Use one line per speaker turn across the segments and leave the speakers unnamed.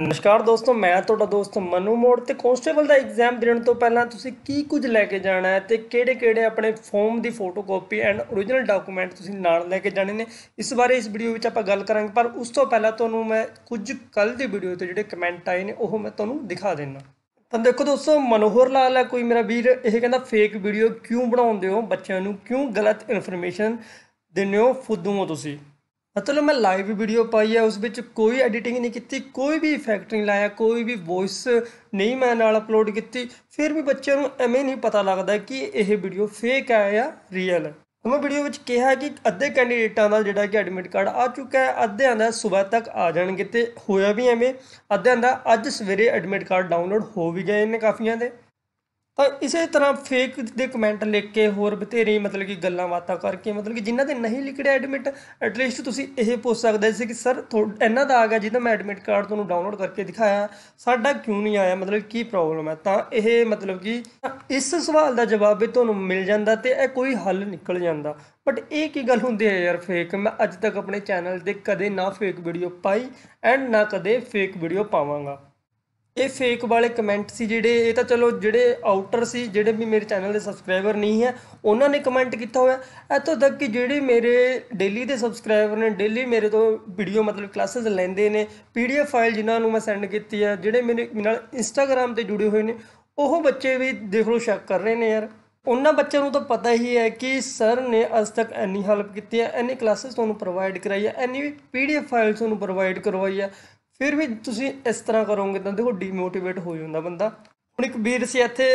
ਨਮਸਕਾਰ ਦੋਸਤੋ ਮੈਂ ਤੁਹਾਡਾ ਦੋਸਤ ਮਨੂ ਮੋੜ ਤੇ ਕਨਸਟੇਬਲ ਦਾ ਐਗਜ਼ਾਮ ਦੇਣ ਤੋਂ ਪਹਿਲਾਂ ਤੁਸੀਂ ਕੀ ਕੁਝ ਲੈ ਕੇ ਜਾਣਾ ਹੈ ਤੇ ਕਿਹੜੇ-ਕਿਹੜੇ ਆਪਣੇ ਫਾਰਮ ਦੀ ਫੋਟੋਕਾਪੀ ਐਂਡ origignal ਡਾਕੂਮੈਂਟ ਤੁਸੀਂ ਨਾਲ ਲੈ ਕੇ ਜਾਣੇ ਨੇ ਇਸ ਬਾਰੇ ਇਸ ਵੀਡੀਓ ਵਿੱਚ ਆਪਾਂ ਗੱਲ ਕਰਾਂਗੇ ਪਰ ਉਸ ਤੋਂ ਪਹਿਲਾਂ ਤੁਹਾਨੂੰ ਮੈਂ ਕੁਝ ਕੱਲ ਦੀ ਵੀਡੀਓ ਤੇ ਜਿਹੜੇ ਕਮੈਂਟ ਆਏ ਨੇ ਉਹ ਮੈਂ ਤੁਹਾਨੂੰ ਦਿਖਾ ਦੇਣਾ ਤਾਂ ਦੇਖੋ ਦੋਸਤੋ ਮਨੋਹਰ ਲਾਲ ਹੈ ਕੋਈ ਮੇਰਾ ਵੀਰ ਇਹ ਕਹਿੰਦਾ ਫੇਕ ਵੀਡੀਓ ਕਿਉਂ ਬਣਾਉਂਦੇ ਹੋ ਬੱਚਿਆਂ ਨੂੰ ਕਿਉਂ ਗਲਤ ਇਨਫੋਰਮੇਸ਼ਨ ਦਿੰਦੇ ਹੋ ਫੁੱਦੂ ਹੋ ਤੁਸੀਂ ਅਤਲ ਮੈਂ ਲਾਈਵ ਵੀਡੀਓ ਪਾਈ ਹੈ ਉਸ ਵਿੱਚ ਕੋਈ ਐਡੀਟਿੰਗ ਨਹੀਂ ਕੀਤੀ ਕੋਈ ਵੀ ਇਫੈਕਟ ਨਹੀਂ ਲਾਇਆ ਕੋਈ ਵੀ ਵੌਇਸ ਨਹੀਂ ਮੈਂ ਨਾਲ ਅਪਲੋਡ ਕੀਤੀ ਫਿਰ ਵੀ ਬੱਚਿਆਂ ਨੂੰ ਐਵੇਂ ਨਹੀਂ ਪਤਾ ਲੱਗਦਾ ਕਿ ਇਹ ਵੀਡੀਓ ਫੇਕ ਹੈ ਜਾਂ ਰੀਅਲ ਹੈ ਮੈਂ ਵੀਡੀਓ ਵਿੱਚ ਕਿਹਾ ਕਿ ਅੱਧੇ ਕੈਂਡੀਡੇਟਾਂ ਦਾ ਜਿਹੜਾ ਕਿ ਐਡਮਿਟ ਕਾਰਡ ਆ ਚੁੱਕਾ ਹੈ ਅੱਧਿਆਂ ਦਾ ਸਵੇਰ ਤੱਕ ਆ ਜਾਣਗੇ ਤੇ ਹੋਇਆ ਵੀ ਐਵੇਂ ਅੱਧਿਆਂ ਦਾ ਅੱਜ ਸਵੇਰੇ ਐਡਮਿਟ ਕਾਰਡ ਡਾਊਨਲੋਡ ਹੋ ਵੀ ਗਏ ਨੇ ਕਾਫੀਆਂ ਦੇ ਤਾਂ ਇਸੇ ਤਰ੍ਹਾਂ ਫੇਕ ਦੇ ਕਮੈਂਟ ਲਿਖ ਕੇ ਹੋਰ ਬਥੇਰੀ ਮਤਲਬ ਕਿ ਗੱਲਾਂ ਬਾਤਾਂ ਕਰਕੇ ਮਤਲਬ ਕਿ ਜਿਨ੍ਹਾਂ ਦੇ ਨਹੀਂ ਲਿਖੜਿਆ ਐਡਮਿਟ ਐਟਲੀਸਟ ਤੁਸੀਂ ਇਹ ਪੁੱਛ ਸਕਦੇ ਸੀ ਕਿ ਸਰ ਇਹਨਾਂ ਦਾ ਆ ਗਿਆ ਜਿਹਦਾ ਮੈਂ ਐਡਮਿਟ ਕਾਰਡ ਤੁਹਾਨੂੰ ਡਾਊਨਲੋਡ ਕਰਕੇ ਦਿਖਾਇਆ ਸਾਡਾ ਕਿਉਂ ਨਹੀਂ ਆਇਆ ਮਤਲਬ ਕੀ ਪ੍ਰੋਬਲਮ ਹੈ ਤਾਂ ਇਹ ਮਤਲਬ ਕਿ ਇਸ ਸਵਾਲ ਦਾ ਜਵਾਬ ਵੀ ਤੁਹਾਨੂੰ ਮਿਲ ਜਾਂਦਾ ਤੇ ਇਹ ਕੋਈ ਹੱਲ ਨਿਕਲ ਜਾਂਦਾ ਬਟ ਇਹ ਕੀ ਗੱਲ ਹੁੰਦੀ ਹੈ ਯਾਰ ਫੇਕ ਮੈਂ ਅੱਜ ਤੱਕ ਆਪਣੇ ਚੈਨਲ ਤੇ ਕਦੇ ਨਾ ਫੇਕ ਵੀਡੀਓ ਪਾਈ ਐਂਡ ਨਾ ਕਦੇ ਫੇਕ ਵੀਡੀਓ ਪਾਵਾਂਗਾ ਇਹ ਫੇਕ ਵਾਲੇ ਕਮੈਂਟ ਸੀ ਜਿਹੜੇ ਇਹ ਤਾਂ ਚਲੋ ਜਿਹੜੇ ਆਊਟਰ ਸੀ ਜਿਹੜੇ ਵੀ ਮੇਰੇ ਚੈਨਲ ਦੇ ਸਬਸਕ੍ਰਾਈਬਰ ਨਹੀਂ ਹੈ ਉਹਨਾਂ ਨੇ ਕਮੈਂਟ ਕੀਤਾ ਹੋਇਆ ਐਤੋਂ ਤੱਕ ਕਿ ਜਿਹੜੇ ਮੇਰੇ ਡੇਲੀ ਦੇ ਸਬਸਕ੍ਰਾਈਬਰ ਨੇ ਡੇਲੀ ਮੇਰੇ ਤੋਂ ਵੀਡੀਓ ਮਤਲਬ ਕਲਾਸਿਸ ਲੈਂਦੇ ਨੇ ਪੀਡੀਐਫ ਫਾਈਲ ਜਿਨ੍ਹਾਂ ਨੂੰ ਮੈਂ ਸੈਂਡ ਕੀਤੀ ਹੈ ਜਿਹੜੇ ਮੇਰੇ ਨਾਲ ਇੰਸਟਾਗ੍ਰam ਤੇ ਜੁੜੇ ਹੋਏ ਨੇ ਉਹ ਬੱਚੇ ਵੀ ਦੇਖ ਲਓ ਸ਼ੱਕ ਕਰ ਰਹੇ ਨੇ ਯਾਰ ਉਹਨਾਂ ਬੱਚਿਆਂ ਨੂੰ ਤਾਂ ਪਤਾ ਹੀ ਹੈ ਕਿ ਸਰ ਨੇ ਅਜ ਤੱਕ ਐਨੀ ਹੈਲਪ ਕੀਤੀ ਹੈ ਐਨੀ ਕਲਾਸਿਸ ਤੁਹਾਨੂੰ ਪ੍ਰੋਵਾਈਡ ਕਰਾਈ ਹੈ ਐਨੀ ਪੀਡੀਐਫ ਫਾਈਲਸ ਤੁਹਾਨੂੰ ਪ੍ਰੋਵਾਈਡ ਕਰਵਾਈ ਹੈ ਫਿਰ ਵੀ ਤੁਸੀਂ ਇਸ ਤਰ੍ਹਾਂ ਕਰੋਗੇ ਤਾਂ ਦੇਖੋ ਡੀਮੋਟੀਵੇਟ ਹੋ ਜਾਂਦਾ ਬੰਦਾ ਹੁਣ ਇੱਕ ਵੀਰ ਸੀ ਇੱਥੇ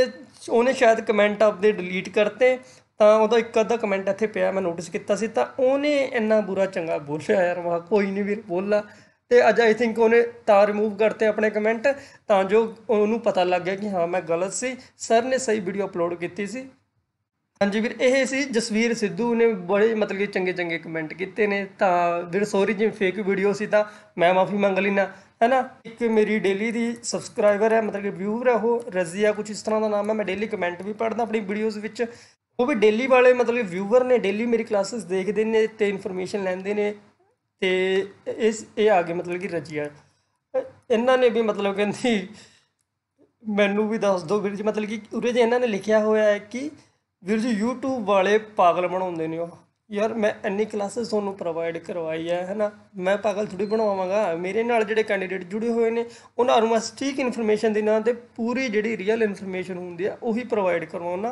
ਉਹਨੇ ਸ਼ਾਇਦ ਕਮੈਂਟ ਆਪਦੇ ਡਿਲੀਟ ਕਰਤੇ ਤਾਂ ਉਹਦਾ ਇੱਕ ਅੱਧਾ ਕਮੈਂਟ ਇੱਥੇ ਪਿਆ ਮੈਂ ਨੋਟਿਸ ਕੀਤਾ ਸੀ ਤਾਂ ਉਹਨੇ ਇੰਨਾ ਬੁਰਾ ਚੰਗਾ ਬੋਲਿਆ ਯਾਰ ਮਾ ਕੋਈ ਨਹੀਂ ਵੀਰ ਬੋਲਾ ਤੇ ਅੱਜ ਆਈ ਥਿੰਕ ਉਹਨੇ ਤਾਂ ਰਿਮੂਵ ਕਰਤੇ ਆਪਣੇ ਕਮੈਂਟ ਤਾਂ ਜੋ ਉਹਨੂੰ ਪਤਾ ਲੱਗ ਗਿਆ ਕਿ ਹਾਂ ਮੈਂ ਗਲਤ ਸੀ ਸਰ ਨੇ ਸਹੀ ਵੀਡੀਓ ਅਪਲੋਡ ਕੀਤੀ ਸੀ ਹਾਂਜੀ ਵੀਰ ਇਹ ਸੀ ਜਸਵੀਰ ਸਿੱਧੂ ਨੇ ਬੜੇ ਮਤਲਬ ਕਿ ਚੰਗੇ ਚੰਗੇ ਕਮੈਂਟ ਕੀਤੇ ਨੇ ਤਾਂ ਵੀਰ ਸੌਰੀ ਜੀ ਫੇਕ ਵੀਡੀਓ ਸੀ ਤਾਂ ਮੈਂ ਮਾਫੀ ਮੰਗ ਲੈਣਾ ਹੈਨਾ ਇੱਕ ਮੇਰੀ ਡੇਲੀ ਦੀ ਸਬਸਕ੍ਰਾਈਬਰ ਹੈ ਮਤਲਬ ਕਿ ਵਿਊਅਰ ਹੈ ਉਹ ਰਜ਼ੀਆ ਕੁਝ ਇਸ ਤਰ੍ਹਾਂ ਦਾ ਨਾਮ ਹੈ ਮੈਂ ਡੇਲੀ ਕਮੈਂਟ ਵੀ ਪੜਦਾ ਆਪਣੀ ਵੀਡੀਓਜ਼ ਵਿੱਚ ਉਹ ਵੀ ਡੇਲੀ ਵਾਲੇ ਮਤਲਬ ਵਿਊਅਰ ਨੇ ਡੇਲੀ ਮੇਰੀ ਕਲਾਸਿਸ ਦੇਖਦੇ ਨੇ ਤੇ ਇਨਫੋਰਮੇਸ਼ਨ ਲੈਂਦੇ ਨੇ ਤੇ ਇਸ ਇਹ ਆ ਗਏ ਮਤਲਬ ਕਿ ਰਜੀਆ ਇਹਨਾਂ ਨੇ ਵੀ ਮਤਲਬ ਕਹਿੰਦੀ ਮੈਨੂੰ ਵੀ ਦੱਸ ਦਿਓ ਵੀਰ ਜੀ ਮਤਲਬ ਕਿ ਉਰੇ ਜੇ ਇਹਨਾਂ ਨੇ ਲਿਖਿਆ ਹੋਇਆ ਹੈ ਕਿ ਵੀਰ ਜੀ YouTube ਵਾਲੇ ਪਾਗਲ ਬਣਾਉਂਦੇ ਨੇ ਉਹ ਯਾਰ ਮੈਂ ਇੰਨੀ ਕਲਾਸਿਸ ਤੁਹਾਨੂੰ ਪ੍ਰੋਵਾਈਡ ਕਰਵਾਈ ਹੈ ਹੈਨਾ ਮੈਂ ਪਾਗਲ ਥੋੜੀ ਬਣਾਵਾਂਗਾ ਮੇਰੇ ਨਾਲ ਜਿਹੜੇ ਕੈਂਡੀਡੇਟ ਜੁੜੇ ਹੋਏ ਨੇ ਉਹਨਾਂ ਨੂੰ ਮੈਂ ਸਟੀਕ ਇਨਫੋਰਮੇਸ਼ਨ ਦੇ ਨਾਂ ਤੇ ਪੂਰੀ ਜਿਹੜੀ ਰੀਅਲ ਇਨਫੋਰਮੇਸ਼ਨ ਹੁੰਦੀ ਆ ਉਹੀ ਪ੍ਰੋਵਾਈਡ ਕਰਵਾਉਣਾ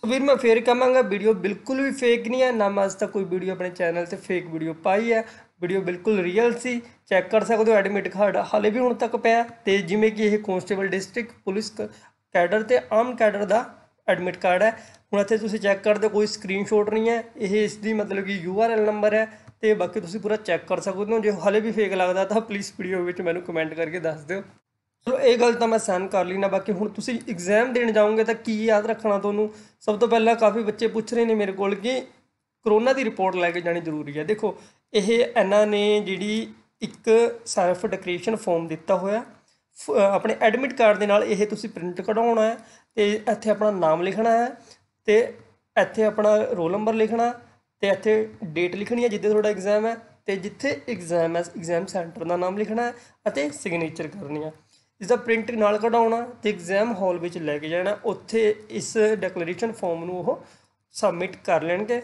ਸੋ ਵੀਰ ਮੈਂ ਫੇਰ ਕਹਾਂਗਾ ਵੀਡੀਓ ਬਿਲਕੁਲ ਵੀ ਫੇਕ ਨਹੀਂ ਆ ਨਾ ਮੈਂ ਅਜ ਤੱਕ ਕੋਈ ਵੀਡੀਓ ਆਪਣੇ ਚੈਨਲ ਤੇ ਫੇਕ ਵੀਡੀਓ ਪਾਈ ਹੈ ਵੀਡੀਓ ਬਿਲਕੁਲ ਰੀਅਲ ਸੀ ਚੈੱਕ ਕਰ ਸਕਦੇ ਹੋ ਐਡਮਿਟ ਕਾਰਡ ਹਾਲੇ ਵੀ ਹੁਣ ਤੱਕ ਪਿਆ ਤੇ ਜਿਵੇਂ ਕਿ ਇਹ ਕਨਸਟੇਬਲ ਡਿਸਟ੍ਰਿਕਟ ਪੁਲਿਸ ਕੈਡਰ ਤੇ ਆਮ ਕੈਡਰ ਦਾ ਐਡਮਿਟ ਕਾਰਡ ਹੈ ਹੁਣ ਇੱਥੇ ਤੁਸੀਂ ਚੈੱਕ ਕਰਦੇ ਕੋਈ ਸਕਰੀਨਸ਼ਾਟ ਨਹੀਂ ਹੈ ਇਹ ਇਸ ਦੀ ਮਤਲਬ ਕਿ URL ਨੰਬਰ ਹੈ ਤੇ ਬਾਕੀ ਤੁਸੀਂ ਪੂਰਾ ਚੈੱਕ ਕਰ ਸਕਦੇ ਹੋ ਜੇ ਹਾਲੇ ਵੀ ਫੇਕ ਲੱਗਦਾ ਤਾਂ ਪਲੀਜ਼ ਵੀਡੀਓ ਵਿੱਚ ਮੈਨੂੰ ਕਮੈਂਟ ਕਰਕੇ ਦੱਸ ਦਿਓ ਸੋ ਇਹ ਗੱਲ ਤਾਂ ਮੈਂ ਸਹਿਨ ਕਰ ਲਈ ਨਾ ਬਾਕੀ ਹੁਣ ਤੁਸੀਂ ਐਗਜ਼ਾਮ ਦੇਣ ਜਾਓਗੇ ਤਾਂ ਕੀ ਯਾਦ ਰੱਖਣਾ ਤੁਹਾਨੂੰ ਸਭ ਤੋਂ ਪਹਿਲਾਂ ਕਾਫੀ ਬੱਚੇ ਪੁੱਛ ਰਹੇ ਨੇ ਮੇਰੇ ਕੋਲ ਕਿ ਕਰੋਨਾ ਦੀ ਰਿਪੋਰਟ ਲੈ ਕੇ ਜਾਣੀ ਜ਼ਰੂਰੀ ਹੈ ਦੇਖੋ ਇਹ ਇਹਨਾਂ ਨੇ ਜਿਹੜੀ ਇੱਕ ਸੈਲਫ ਡੈਕਰੇਸ਼ਨ ਫਾਰਮ ਦਿੱਤਾ ਹੋਇਆ ਆਪਣੇ ਐਡਮਿਟ ਕਾਰਡ ਦੇ ਨਾਲ ਇਹ ਤੁਸੀਂ ਪ੍ਰਿੰਟ ਕਢਾਉਣਾ ਹੈ ਤੇ ਇੱਥੇ ਆਪਣਾ ਨਾਮ ਲਿਖਣਾ ਹੈ ਤੇ ਇੱਥੇ ਆਪਣਾ ਰੋਲ ਨੰਬਰ ਲਿਖਣਾ ਤੇ ਇੱਥੇ ਡੇਟ ਲਿਖਣੀ ਹੈ ਜਿੱਦੇ ਤੁਹਾਡਾ ਐਗਜ਼ਾਮ ਹੈ ਤੇ ਜਿੱਥੇ ਐਗਜ਼ਾਮ ਹੈ ਐਗਜ਼ਾਮ ਸੈਂਟਰ ਦਾ ਨਾਮ ਲਿਖਣਾ ਹੈ ਅਤੇ ਸਿਗਨੇਚਰ ਕਰਨੀ ਹੈ ਇਸ ਦਾ ਪ੍ਰਿੰਟ ਨਾਲ ਕਢਾਉਣਾ ਤੇ ਐਗਜ਼ਾਮ ਹਾਲ ਵਿੱਚ ਲੈ ਕੇ ਜਾਣਾ ਉੱਥੇ ਇਸ ਡੈਕਲੇਰੇਸ਼ਨ ਫਾਰਮ ਨੂੰ ਉਹ ਸਬਮਿਟ ਕਰ ਲੈਣਗੇ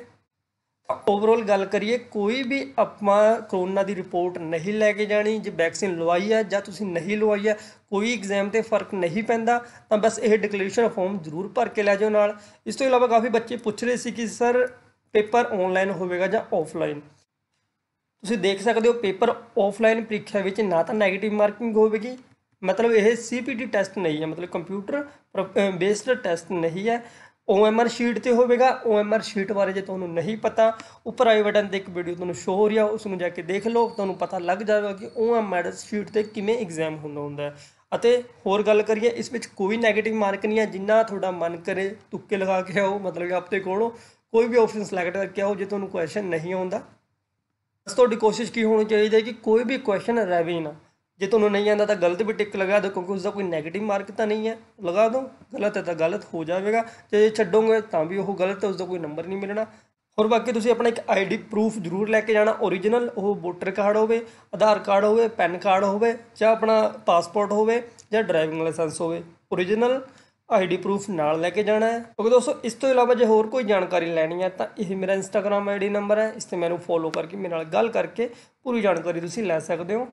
ਓਵਰਆਲ ਗੱਲ ਕਰੀਏ ਕੋਈ ਵੀ ਆਪਾਂ ਕਰੋਨਾ ਦੀ ਰਿਪੋਰਟ ਨਹੀਂ ਲੈ ਕੇ ਜਾਣੀ ਜੇ ਵੈਕਸੀਨ ਲਵਾਈ ਹੈ ਜਾਂ ਤੁਸੀਂ ਨਹੀਂ ਲਵਾਈ ਹੈ ਕੋਈ ਐਗਜ਼ਾਮ ਤੇ ਫਰਕ ਨਹੀਂ ਪੈਂਦਾ ਤਾਂ ਬਸ ਇਹ ਡਿਕਲੇਰੇਸ਼ਨ ਫਾਰਮ ਜ਼ਰੂਰ ਭਰ ਕੇ ਲੈ ਜਾਓ ਨਾਲ ਇਸ ਤੋਂ ਇਲਾਵਾ ਕਾਫੀ ਬੱਚੇ ਪੁੱਛ ਰਹੇ ਸੀ ਕਿ ਸਰ ਪੇਪਰ ਆਨਲਾਈਨ ਹੋਵੇਗਾ ਜਾਂ ਆਫਲਾਈਨ ਤੁਸੀਂ ਦੇਖ ਸਕਦੇ ਹੋ ਪੇਪਰ ਆਫਲਾਈਨ ਪ੍ਰੀਖਿਆ ਵਿੱਚ ਨਾ ਤਾਂ 네ਗੇਟਿਵ ਮਾਰਕਿੰਗ ਹੋਵੇਗੀ ਮਤਲਬ ਇਹ ਸੀਪੀਟੀ ਟੈਸਟ ਨਹੀਂ ਹੈ ਮਤਲਬ ਕੰਪਿਊਟਰ ਬੇਸਡ ਟੈਸਟ ਨਹੀਂ ਹੈ OMR ਸ਼ੀਟ ਤੇ ਹੋਵੇਗਾ OMR ਸ਼ੀਟ ਬਾਰੇ ਜੇ ਤੁਹਾਨੂੰ ਨਹੀਂ ਪਤਾ ਉੱਪਰ ਆਈ ਬਟਨ ਤੇ ਇੱਕ ਵੀਡੀਓ ਤੁਹਾਨੂੰ ਸ਼ੋ ਹੋ ਰਿਹਾ ਉਸ ਨੂੰ ਜਾ ਕੇ ਦੇਖ ਲਓ ਤੁਹਾਨੂੰ ਪਤਾ ਲੱਗ ਜਾਵੇਗਾ ਕਿ OMR ਸ਼ੀਟ ਤੇ ਕਿਵੇਂ ਐਗਜ਼ਾਮ ਹੁੰਦਾ ਹੁੰਦਾ ਹੈ ਅਤੇ ਹੋਰ ਗੱਲ ਕਰੀਏ ਇਸ ਵਿੱਚ ਕੋਈ 네ਗੇਟਿਵ ਮਾਰਕ ਨਹੀਂ ਹੈ ਜਿੰਨਾ ਤੁਹਾਡਾ ਮਨ ਕਰੇ ਤੁੱਕੇ ਲਗਾ ਕੇ ਆਓ ਮਤਲਬ ਕਿ ਆਪਣੇ ਕੋਲੋਂ ਕੋਈ ਵੀ ਆਪਸ਼ਨ ਸਿਲੈਕਟ ਕਰਕੇ ਆਓ ਜੇ ਤੁਹਾਨੂੰ ਕੁਐਸਚਨ ਨਹੀਂ ਆਉਂਦਾ ਬਸ ਤੁਹਾਡੀ ਕੋਸ਼ਿਸ਼ ਕੀ ਹੋਣੀ ਚਾਹੀਦੀ ਹੈ ਕਿ ਕੋਈ ਵੀ ਕੁਐਸਚਨ ਰਹਿ ਵੀ ਨਾ ਜੇ ਤੁਹਾਨੂੰ ਨਹੀਂ ਆਂਦਾ ਤਾਂ ਗਲਤ ਵੀ ਟਿਕ ਲਗਾ ਦਿਓ ਕਿਉਂਕਿ ਉਸ ਦਾ ਕੋਈ 네ਗੇਟਿਵ ਮਾਰਕ ਤਾਂ ਨਹੀਂ ਹੈ ਲਗਾ ਦਿਓ ਗਲਤ ਹੈ ਤਾਂ ਗਲਤ ਹੋ ਜਾਵੇਗਾ ਜੇ ਛੱਡੋਗੇ ਤਾਂ ਵੀ ਉਹ ਗਲਤ ਹੈ ਉਸ ਦਾ ਕੋਈ ਨੰਬਰ ਨਹੀਂ ਮਿਲਣਾ ਹੋਰ ਬਾਕੀ ਤੁਸੀਂ ਆਪਣਾ ਇੱਕ ਆਈਡੀ ਪ੍ਰੂਫ ਜ਼ਰੂਰ ਲੈ ਕੇ ਜਾਣਾ origignal ਉਹ ਵੋਟਰ ਕਾਰਡ ਹੋਵੇ ਆਧਾਰ ਕਾਰਡ ਹੋਵੇ ਪੈਨ ਕਾਰਡ ਹੋਵੇ ਜਾਂ ਆਪਣਾ ਪਾਸਪੋਰਟ ਹੋਵੇ ਜਾਂ ਡਰਾਈਵਿੰਗ ਲਾਇਸੈਂਸ ਹੋਵੇ origignal ਆਈਡੀ ਪ੍ਰੂਫ ਨਾਲ ਲੈ ਕੇ ਜਾਣਾ ਹੈ ਦੋਸਤੋ ਇਸ ਤੋਂ ਇਲਾਵਾ ਜੇ ਹੋਰ ਕੋਈ ਜਾਣਕਾਰੀ ਲੈਣੀ ਹੈ ਤਾਂ ਇਹ ਮੇਰਾ ਇੰਸਟਾਗ੍ਰam ਆਈਡੀ ਨੰਬਰ ਹੈ ਇਸ ਤੇ ਮੈਨੂੰ ਫੋਲੋ ਕਰਕੇ ਮੇਰੇ ਨਾਲ ਗੱਲ ਕਰਕੇ ਪੂਰੀ ਜਾਣਕਾਰੀ ਤੁਸੀਂ ਲੈ ਸਕਦੇ ਹੋ